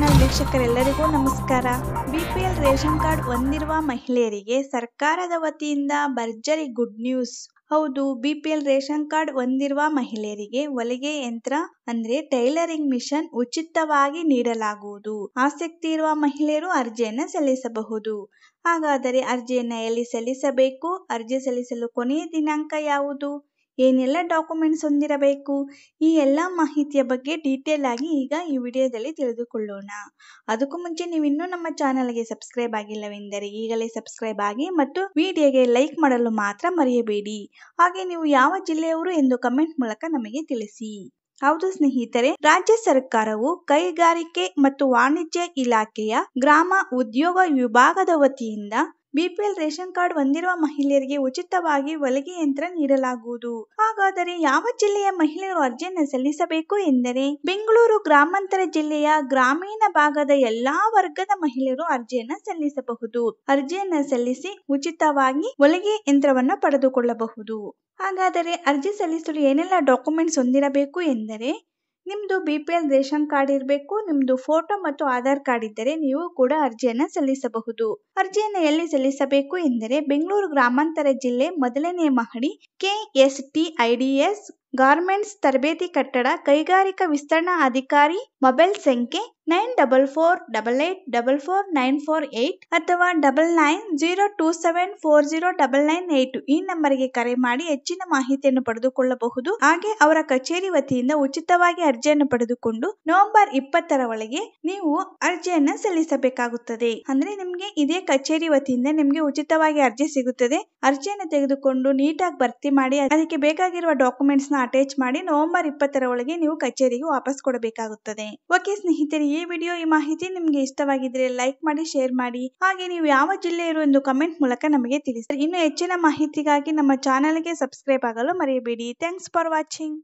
ನನ್ನ ವೀಕ್ಷಕರೆಲ್ಲರಿಗೂ ನಮಸ್ಕಾರ BPL ration card ಹೊಂದಿರುವ ಮಹಿಳೆಯರಿಗೆ ಸರ್ಕಾರದ ವತಿಯಿಂದ ಭರ್ಜರಿ ಗುಡ್ ನ್ಯೂಸ್ ಹೌದು ಬಿಪಿಎಲ್ ರೇಷನ್ ಕಾರ್ಡ್ ಹೊಂದಿರುವ ಮಹಿಳೆಯರಿಗೆ ಹೊಲಿಗೆ ಯಂತ್ರ ಅಂದ್ರೆ ಟೈಲರಿಂಗ್ ಮಿಷನ್ ಉಚಿತವಾಗಿ ನೀಡಲಾಗುವುದು ಆಸಕ್ತಿ ಇರುವ ಮಹಿಳೆಯರು ಅರ್ಜಿಯನ್ನ ಸಲ್ಲಿಸಬಹುದು ಹಾಗಾದರೆ ಅರ್ಜಿಯನ್ನ ಎಲ್ಲಿ ಸಲ್ಲಿಸಬೇಕು ಅರ್ಜಿ ಸಲ್ಲಿಸಲು ಕೊನೆಯ ದಿನಾಂಕ ಯಾವುದು ಏನೆಲ್ಲ ಡಾಕ್ಯುಮೆಂಟ್ಸ್ ಹೊಂದಿರಬೇಕು ಈ ಎಲ್ಲ ಮಾಹಿತಿಯ ಬಗ್ಗೆ ಡೀಟೇಲ್ ಆಗಿ ಈಗ ಈ ವಿಡಿಯೋದಲ್ಲಿ ತಿಳಿದುಕೊಳ್ಳೋಣ ಅದಕ್ಕೂ ಮುಂಚೆ ನೀವು ಇನ್ನೂ ನಮ್ಮ ಚಾನಲ್ಗೆ ಸಬ್ಸ್ಕ್ರೈಬ್ ಆಗಿಲ್ಲವೆಂದರೆ ಈಗಲೇ ಸಬ್ಸ್ಕ್ರೈಬ್ ಆಗಿ ಮತ್ತು ವಿಡಿಯೋಗೆ ಲೈಕ್ ಮಾಡಲು ಮಾತ್ರ ಮರೆಯಬೇಡಿ ಹಾಗೆ ನೀವು ಯಾವ ಜಿಲ್ಲೆಯವರು ಎಂದು ಕಮೆಂಟ್ ಮೂಲಕ ನಮಗೆ ತಿಳಿಸಿ ಹೌದು ಸ್ನೇಹಿತರೆ ರಾಜ್ಯ ಸರ್ಕಾರವು ಕೈಗಾರಿಕೆ ಮತ್ತು ವಾಣಿಜ್ಯ ಇಲಾಖೆಯ ಗ್ರಾಮ ಉದ್ಯೋಗ ವಿಭಾಗದ ವತಿಯಿಂದ ಬಿಪಿಎಲ್ ರೇಷನ್ ಕಾರ್ಡ್ ಹೊಂದಿರುವ ಮಹಿಳೆಯರಿಗೆ ಉಚಿತವಾಗಿ ಹೊಲಿಗೆ ಯಂತ್ರ ನೀಡಲಾಗುವುದು ಹಾಗಾದರೆ ಯಾವ ಜಿಲ್ಲೆಯ ಮಹಿಳೆಯರು ಅರ್ಜಿಯನ್ನು ಸಲ್ಲಿಸಬೇಕು ಎಂದರೆ ಬೆಂಗಳೂರು ಗ್ರಾಮಾಂತರ ಜಿಲ್ಲೆಯ ಗ್ರಾಮೀಣ ಭಾಗದ ಎಲ್ಲಾ ವರ್ಗದ ಮಹಿಳೆಯರು ಅರ್ಜಿಯನ್ನು ಸಲ್ಲಿಸಬಹುದು ಅರ್ಜಿಯನ್ನು ಸಲ್ಲಿಸಿ ಉಚಿತವಾಗಿ ಹೊಲಿಗೆ ಯಂತ್ರವನ್ನು ಪಡೆದುಕೊಳ್ಳಬಹುದು ಹಾಗಾದರೆ ಅರ್ಜಿ ಸಲ್ಲಿಸಲು ಏನೆಲ್ಲ ಡಾಕ್ಯುಮೆಂಟ್ಸ್ ಹೊಂದಿರಬೇಕು ಎಂದರೆ ನಿಮ್ಮದು B P L ration card ಇರಬೇಕು ನಿಮ್ಮದು ಫೋಟೋ ಮತ್ತು ಆಧಾರ್ ಕಾರ್ಡ್ ಇದ್ದರೆ ನೀವು ಕೂಡ ಅರ್ಜಿಯನ್ನು ಸಲ್ಲಿಸಬಹುದು ಅರ್ಜಿಯನ್ನು ಎಲ್ಲಿ ಸಲ್ಲಿಸಬೇಕು ಎಂದರೆ ಬೆಂಗಳೂರು ಗ್ರಾಮಾಂತರ ಜಿಲ್ಲೆ ಮೊದಲನೇ ಮಹಡಿ K S T S garments ತರಬೇತಿ ಕಟ್ಟಡ ಕೈಗಾರಿಕಾ ವಿಸ್ತರಣಾ ಅಧಿಕಾರಿ ಮೊಬೈಲ್ ಸಂಖ್ಯೆ nine double four double eight double four nine four eight ಅಥವಾ double nine zero two seven four zero double nine eight ಈ ನಂಬರ್ಗೆ ಕರೆ ಮಾಡಿ ಹೆಚ್ಚಿನ ಮಾಹಿತಿಯನ್ನು ಪಡೆದುಕೊಳ್ಳಬಹುದು ಹಾಗೆ ಅವರ ಕಚೇರಿ ವತಿಯಿಂದ ಉಚಿತವಾಗಿ ಅರ್ಜಿಯನ್ನು ಪಡೆದುಕೊಂಡು ನವೆಂಬರ್ ಇಪ್ಪತ್ತರ ಒಳಗೆ ನೀವು ಅರ್ಜಿಯನ್ನು ಸಲ್ಲಿಸಬೇಕಾಗುತ್ತದೆ ಅಂದ್ರೆ ನಿಮ್ಗೆ ಇದೇ ಕಚೇರಿ ವತಿಯಿಂದ ನಿಮ್ಗೆ ಉಚಿತವಾಗಿ ಅರ್ಜಿ ಸಿಗುತ್ತದೆ ಅರ್ಜಿಯನ್ನು ತೆಗೆದುಕೊಂಡು ನೀಟಾಗಿ ಭರ್ತಿ ಮಾಡಿ ಅದಕ್ಕೆ ಬೇಕಾಗಿರುವ ಡಾಕ್ಯುಮೆಂಟ್ಸ್ ನ ಅಟ್ಯಾಚ್ ಮಾಡಿ ನವೆಂಬರ್ ಇಪ್ಪತ್ತರ ಒಳಗೆ ನೀವು ಕಚೇರಿಗೆ ವಾಪಸ್ ಕೊಡಬೇಕಾಗುತ್ತದೆ ಓಕೆ ಸ್ನೇಹಿತರೆ ಈ ವಿಡಿಯೋ ಈ ಮಾಹಿತಿ ನಿಮ್ಗೆ ಇಷ್ಟವಾಗಿದ್ರೆ ಲೈಕ್ ಮಾಡಿ ಶೇರ್ ಮಾಡಿ ಹಾಗೆ ನೀವು ಯಾವ ಜಿಲ್ಲೆಯರು ಎಂದು ಕಮೆಂಟ್ ಮೂಲಕ ನಮಗೆ ತಿಳಿಸಿ ಇನ್ನು ಹೆಚ್ಚಿನ ಮಾಹಿತಿಗಾಗಿ ನಮ್ಮ ಚಾನೆಲ್ಗೆ ಸಬ್ಸ್ಕ್ರೈಬ್ ಆಗಲು ಮರೆಯಬೇಡಿ ಥ್ಯಾಂಕ್ಸ್ ಫಾರ್ ವಾಚಿಂಗ್